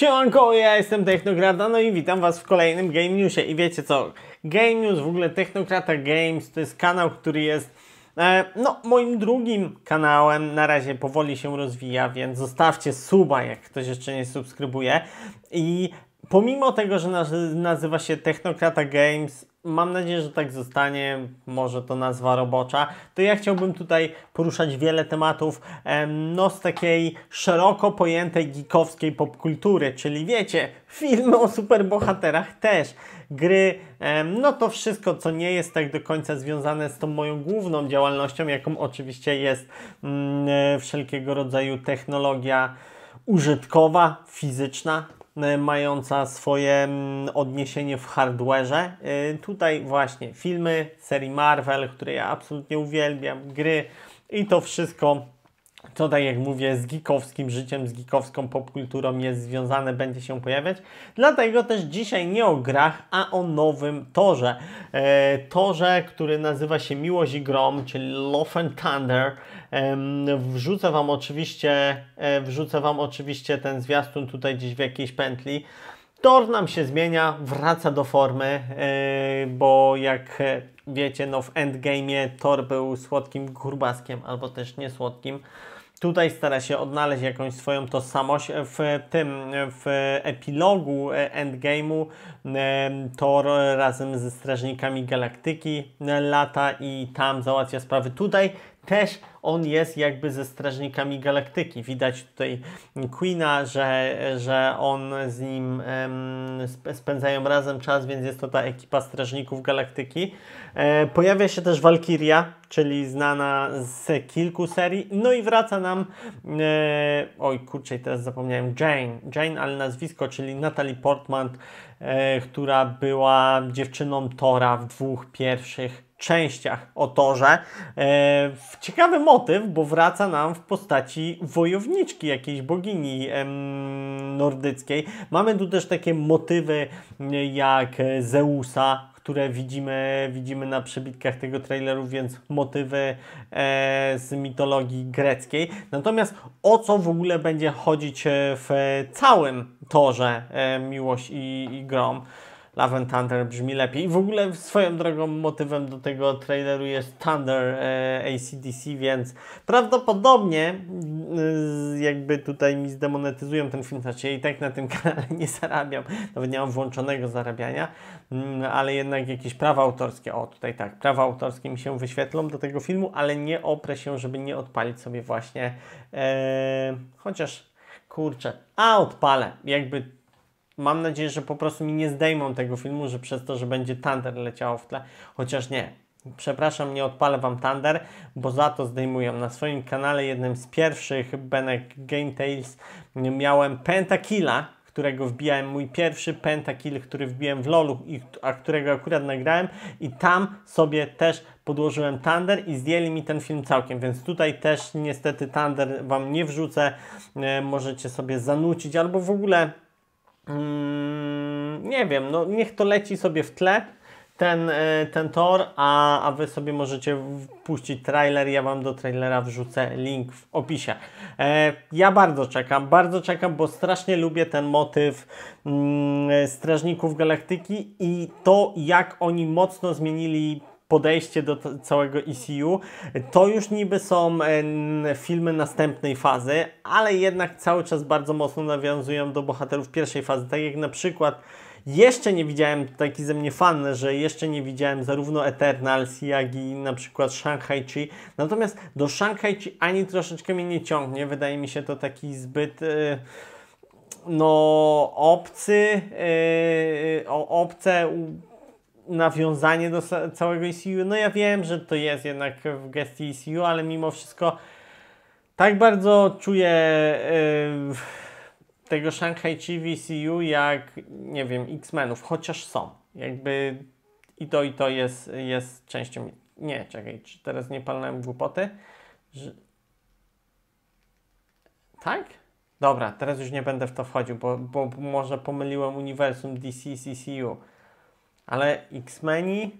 Siemanko, ja jestem Technokrata, no i witam Was w kolejnym Game Newsie. I wiecie co, Game News, w ogóle Technokrata Games, to jest kanał, który jest e, no, moim drugim kanałem, na razie powoli się rozwija, więc zostawcie suba, jak ktoś jeszcze nie subskrybuje. I pomimo tego, że nazywa się Technokrata Games, mam nadzieję, że tak zostanie, może to nazwa robocza, to ja chciałbym tutaj poruszać wiele tematów no z takiej szeroko pojętej geekowskiej popkultury, czyli wiecie, filmy o superbohaterach też, gry, no to wszystko, co nie jest tak do końca związane z tą moją główną działalnością, jaką oczywiście jest mm, e, wszelkiego rodzaju technologia użytkowa, fizyczna, Y, mająca swoje mm, odniesienie w hardwareze. Y, tutaj właśnie filmy serii Marvel, które ja absolutnie uwielbiam, gry i to wszystko co tak jak mówię, z geekowskim życiem, z geekowską popkulturą jest związane, będzie się pojawiać. Dlatego też dzisiaj nie o grach, a o nowym torze. E, torze, który nazywa się Miłość i Grom, czyli Love and Thunder. E, wrzucę Wam oczywiście, e, wrzucę Wam oczywiście ten zwiastun tutaj gdzieś w jakiejś pętli. Tor nam się zmienia, wraca do formy, e, bo jak wiecie, no w Endgame'ie Thor był słodkim kurbaskiem albo też niesłodkim. Tutaj stara się odnaleźć jakąś swoją tożsamość. W tym, w epilogu Endgame'u Thor razem ze Strażnikami Galaktyki lata i tam załatwia sprawy. Tutaj też on jest jakby ze Strażnikami Galaktyki. Widać tutaj Queena, że, że on z nim spędzają razem czas, więc jest to ta ekipa Strażników Galaktyki. E, pojawia się też Valkyria, czyli znana z kilku serii. No i wraca nam, e, oj kurczę, teraz zapomniałem, Jane. Jane, ale nazwisko, czyli Natalie Portman, e, która była dziewczyną Tora w dwóch pierwszych częściach o Torze. E, ciekawy motyw, bo wraca nam w postaci wojowniczki, jakiejś bogini em, nordyckiej. Mamy tu też takie motywy e, jak Zeusa, które widzimy, widzimy na przebitkach tego traileru, więc motywy e, z mitologii greckiej. Natomiast o co w ogóle będzie chodzić e, w całym torze e, Miłość i, i Grom? Love and Thunder brzmi lepiej. W ogóle swoją drogą motywem do tego traileru jest Thunder e, ACDC, więc prawdopodobnie e, jakby tutaj mi zdemonetyzują ten film, znaczy i tak na tym kanale nie zarabiam, nawet nie mam włączonego zarabiania, mm, ale jednak jakieś prawa autorskie, o tutaj tak, prawa autorskie mi się wyświetlą do tego filmu, ale nie oprę się, żeby nie odpalić sobie właśnie, e, chociaż kurczę, a odpalę, jakby mam nadzieję, że po prostu mi nie zdejmą tego filmu, że przez to, że będzie Thunder leciało w tle, chociaż nie. Przepraszam, nie odpalę Wam Thunder, bo za to zdejmuję. Na swoim kanale, jednym z pierwszych Benek Game Tales, miałem Pentakilla, którego wbijałem, mój pierwszy pentakill, który wbiłem w LoLu, i, a którego akurat nagrałem i tam sobie też podłożyłem Thunder i zdjęli mi ten film całkiem, więc tutaj też niestety Thunder Wam nie wrzucę, e, możecie sobie zanucić albo w ogóle Mm, nie wiem, no niech to leci sobie w tle ten, e, ten tor, a, a Wy sobie możecie puścić trailer. Ja Wam do trailera wrzucę link w opisie. E, ja bardzo czekam, bardzo czekam, bo strasznie lubię ten motyw mm, Strażników Galaktyki i to, jak oni mocno zmienili podejście do całego ECU. To już niby są e, filmy następnej fazy, ale jednak cały czas bardzo mocno nawiązują do bohaterów pierwszej fazy. Tak jak na przykład jeszcze nie widziałem, taki ze mnie fan, że jeszcze nie widziałem zarówno Eternals, jak i na przykład Shanghai Chi. Natomiast do Shanghai Chi ani troszeczkę mnie nie ciągnie. Wydaje mi się to taki zbyt... Yy no obcy, yy, obce nawiązanie do całego ECU. No ja wiem, że to jest jednak w gestii ECU, ale mimo wszystko tak bardzo czuję yy, tego Shanghai Chi w ECU jak, nie wiem, X-Menów, chociaż są. Jakby i to, i to jest, jest częścią... Nie, czekaj, czy teraz nie palnąłem głupoty? Że... Tak? Dobra, teraz już nie będę w to wchodził, bo, bo może pomyliłem uniwersum DC z ECU. Ale X-Meni,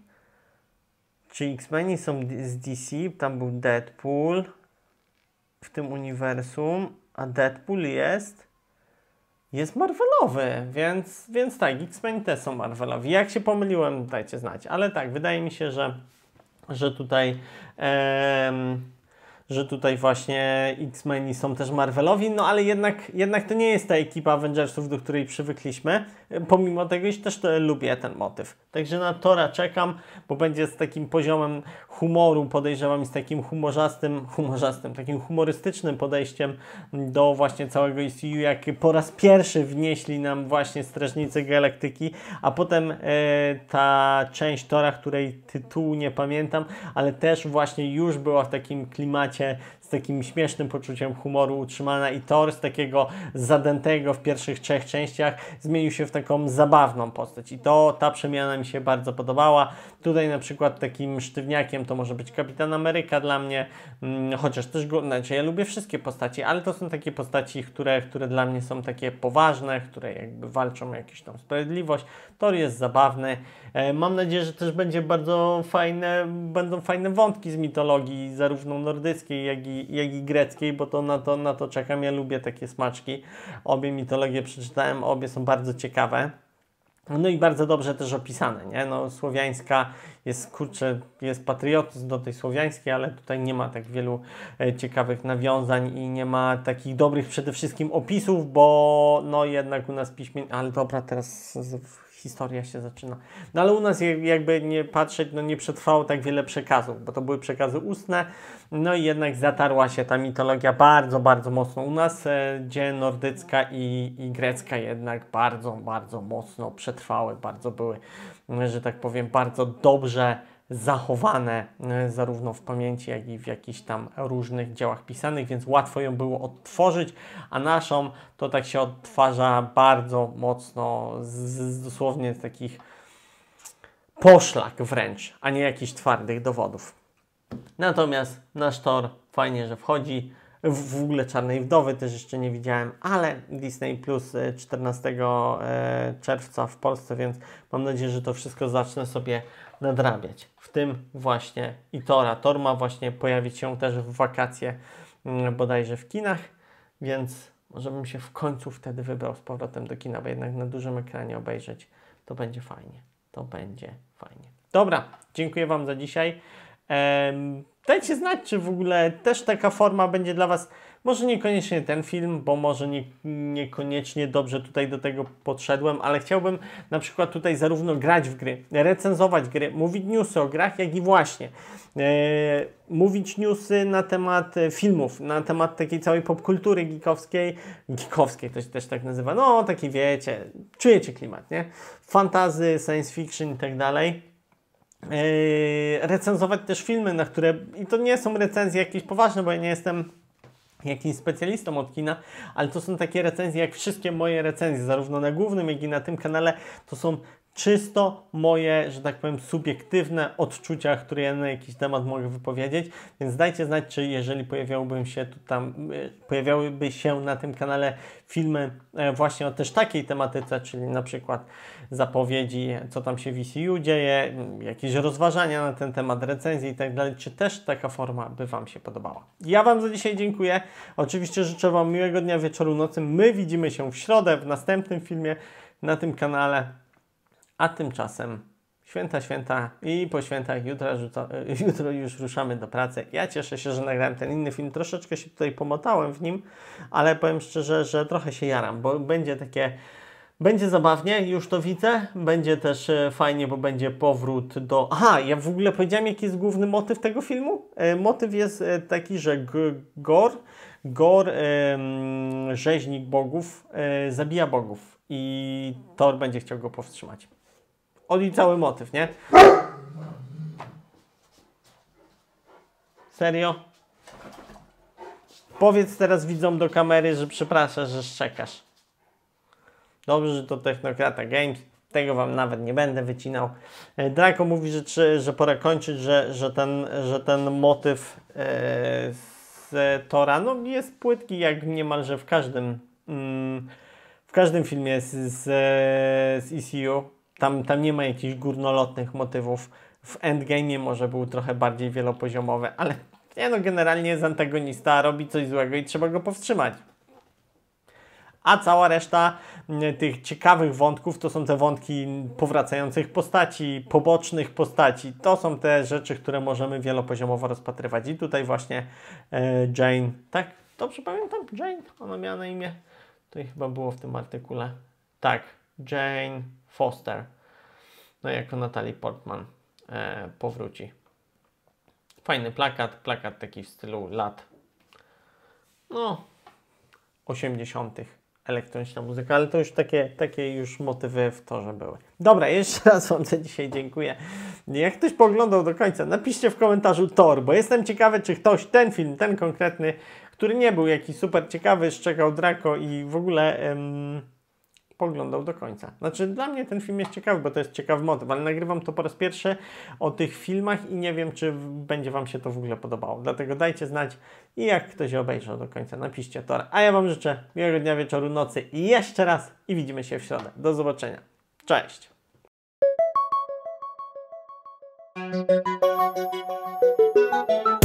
czy X-Meni są z DC, tam był Deadpool w tym uniwersum, a Deadpool jest jest Marvelowy, więc, więc tak, x meni też są Marvelowi. Jak się pomyliłem, dajcie znać. Ale tak, wydaje mi się, że, że tutaj em, że tutaj właśnie X-Meni są też Marvelowi, no ale jednak, jednak to nie jest ta ekipa Avengersów, do której przywykliśmy, pomimo tego, iż też to, lubię ten motyw. Także na Tora czekam, bo będzie z takim poziomem humoru, podejrzewam, z takim humorzastym, humorzastym, takim humorystycznym podejściem do właśnie całego ECU, jak po raz pierwszy wnieśli nam właśnie Strażnicy Galaktyki, a potem e, ta część Tora, której tytułu nie pamiętam, ale też właśnie już była w takim klimacie się takim śmiesznym poczuciem humoru utrzymana i Thor z takiego zadętego w pierwszych trzech częściach zmienił się w taką zabawną postać i to ta przemiana mi się bardzo podobała. Tutaj na przykład takim sztywniakiem to może być Kapitan Ameryka dla mnie, hmm, chociaż też go, znaczy ja lubię wszystkie postacie, ale to są takie postaci, które, które dla mnie są takie poważne, które jakby walczą o jakąś tam sprawiedliwość. Thor jest zabawny. E, mam nadzieję, że też będzie bardzo fajne, będą fajne wątki z mitologii zarówno nordyckiej, jak i jak i greckiej, bo to na, to na to czekam. Ja lubię takie smaczki. Obie mitologie przeczytałem, obie są bardzo ciekawe. No i bardzo dobrze też opisane, nie? No, słowiańska jest, kurczę, jest patriotyzm do tej słowiańskiej, ale tutaj nie ma tak wielu e, ciekawych nawiązań i nie ma takich dobrych przede wszystkim opisów, bo no jednak u nas piśmień... Ale dobra, teraz historia się zaczyna. No ale u nas jakby nie patrzeć, no nie przetrwało tak wiele przekazów, bo to były przekazy ustne, no i jednak zatarła się ta mitologia bardzo, bardzo mocno u nas, gdzie e, nordycka i, i grecka jednak bardzo, bardzo mocno przetrwały, bardzo były, że tak powiem, bardzo dobrze zachowane e, zarówno w pamięci, jak i w jakichś tam różnych działach pisanych, więc łatwo ją było odtworzyć, a naszą to tak się odtwarza bardzo mocno, z, z dosłownie z takich poszlak wręcz, a nie jakichś twardych dowodów. Natomiast nasz tor fajnie, że wchodzi, w ogóle Czarnej Wdowy też jeszcze nie widziałem, ale Disney Plus 14 e, e, czerwca w Polsce, więc mam nadzieję, że to wszystko zacznę sobie nadrabiać. W tym właśnie i Tora. Tor ma właśnie pojawić się też w wakacje mm, bodajże w kinach, więc może bym się w końcu wtedy wybrał z powrotem do kina, bo jednak na dużym ekranie obejrzeć to będzie fajnie. To będzie fajnie. Dobra, dziękuję Wam za dzisiaj. Ehm... Dajcie znać, czy w ogóle też taka forma będzie dla Was. Może niekoniecznie ten film, bo może nie, niekoniecznie dobrze tutaj do tego podszedłem, ale chciałbym na przykład tutaj zarówno grać w gry, recenzować gry, mówić newsy o grach, jak i właśnie e, mówić newsy na temat e, filmów, na temat takiej całej popkultury geekowskiej, geekowskiej to się też tak nazywa, no taki wiecie, czujecie klimat, nie? Fantazy, science fiction i tak dalej. Yy, recenzować też filmy, na które. I to nie są recenzje jakieś poważne, bo ja nie jestem jakimś specjalistą od kina, ale to są takie recenzje jak wszystkie moje recenzje, zarówno na głównym, jak i na tym kanale. To są czysto moje, że tak powiem, subiektywne odczucia, które ja na jakiś temat mogę wypowiedzieć, więc dajcie znać, czy jeżeli pojawiałbym się tu tam, y, pojawiałyby się na tym kanale filmy e, właśnie o też takiej tematyce, czyli na przykład zapowiedzi, co tam się w VCU e dzieje, jakieś rozważania na ten temat, recenzje i tak dalej, czy też taka forma by Wam się podobała. Ja Wam za dzisiaj dziękuję, oczywiście życzę Wam miłego dnia, wieczoru, nocy, my widzimy się w środę w następnym filmie na tym kanale. A tymczasem święta, święta i po świętach jutro, e, jutro, już ruszamy do pracy. Ja cieszę się, że nagrałem ten inny film. Troszeczkę się tutaj pomotałem w nim, ale powiem szczerze, że trochę się jaram, bo będzie takie... Będzie zabawnie, już to widzę. Będzie też e, fajnie, bo będzie powrót do. Aha, ja w ogóle powiedziałem, jaki jest główny motyw tego filmu. E, motyw jest e, taki, że Gor, Gor, e, rzeźnik bogów, e, zabija bogów i Thor będzie chciał go powstrzymać. Oli cały motyw, nie? Serio? Powiedz teraz widzom do kamery, że przepraszasz, że szczekasz. Dobrze, że to technokrata games, Tego wam nawet nie będę wycinał. E, Draco mówi, że, czy, że pora kończyć, że, że, ten, że ten motyw e, z Tora no, jest płytki jak niemalże w każdym, mm, w każdym filmie z, z, z ECU. Tam, tam nie ma jakichś górnolotnych motywów. W endgame może był trochę bardziej wielopoziomowy, ale nie no, generalnie jest antagonista, robi coś złego i trzeba go powstrzymać. A cała reszta mm, tych ciekawych wątków to są te wątki powracających postaci, pobocznych postaci. To są te rzeczy, które możemy wielopoziomowo rozpatrywać. I tutaj właśnie e, Jane, tak? Dobrze pamiętam? Jane? Ona miała na imię. To chyba było w tym artykule. Tak, Jane Foster, no jako Natalie Portman e, powróci. Fajny plakat, plakat taki w stylu lat, no, 80. elektroniczna muzyka, ale to już takie, takie już motywy w torze były. Dobra, jeszcze raz Wam za dzisiaj dziękuję. Jak ktoś poglądał do końca, napiszcie w komentarzu Tor, bo jestem ciekawy, czy ktoś ten film, ten konkretny, który nie był jakiś super ciekawy, szczekał Draco i w ogóle... Ym poglądał do końca. Znaczy, dla mnie ten film jest ciekawy, bo to jest ciekawy motyw, ale nagrywam to po raz pierwszy o tych filmach i nie wiem, czy będzie Wam się to w ogóle podobało. Dlatego dajcie znać i jak ktoś obejrzał do końca, napiszcie to. A ja Wam życzę miłego dnia, wieczoru, nocy i jeszcze raz i widzimy się w środę. Do zobaczenia. Cześć! Thank you.